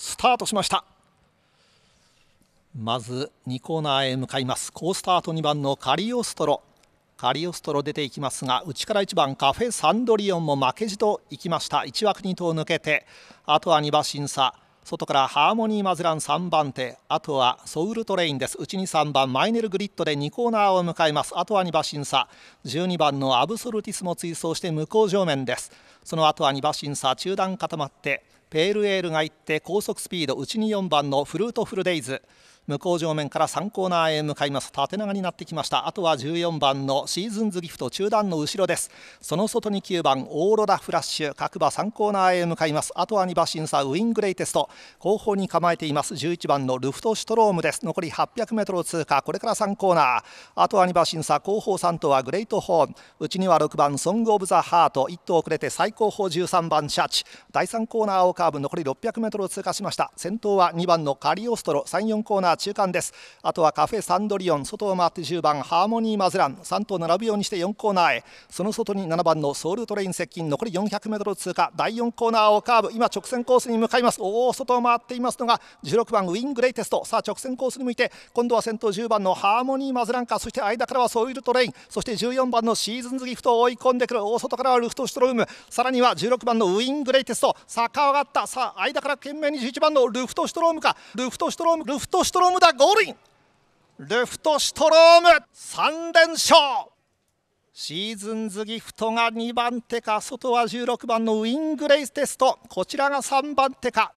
スタートしましたまず2コーナーへ向かいます好スタート2番のカリオストロカリオストロ出ていきますが内から1番カフェサンドリオンも負けじといきました1枠2頭抜けてあとは2馬審査外からハーモニーマズラン3番手あとはソウルトレインです内に3番マイネルグリッドで2コーナーを迎えますあとは2馬審査12番のアブソルティスも追走して向こう上面ですその後は2馬審査中段固まってペールエールが行って高速スピード内に4番のフルートフルデイズ向こう上面から3コーナーへ向かいます縦長になってきましたあとは14番のシーズンズギフト中段の後ろですその外に9番オーロラフラッシュ各馬3コーナーへ向かいますあとは2馬審査ウィングレイテスト後方に構えています11番のルフトシュトロームです残り 800m を通過これから3コーナーあとは2馬審査後方3頭はグレイトホーンうちには6番ソングオブザハート1頭遅れて最後方13番シャチ第3コーナーをカーブ残り 600m を通過しました先頭は2番のカリオストロ34コーナー中間ですあとはカフェサンドリオン外を回って10番ハーモニーマゼラン3頭並ぶようにして4コーナーへその外に7番のソウルトレイン接近残り 400m メート通過第4コーナーをカーブ今直線コースに向かいますおお外を回っていますのが16番ウィングレイテストさあ直線コースに向いて今度は先頭10番のハーモニーマゼランかそして間からはソウルトレインそして14番のシーズンズギフトを追い込んでくる大外からはルフトシュトロームさらには16番のウィングレイテスト坂上がったさあ間から懸命に11番のルフトシュトロームかルフトシュトロームルフトシュトロームだゴールインルフトシュトローム3連勝シーズンズギフトが2番手か外は16番のウィングレイステストこちらが3番手か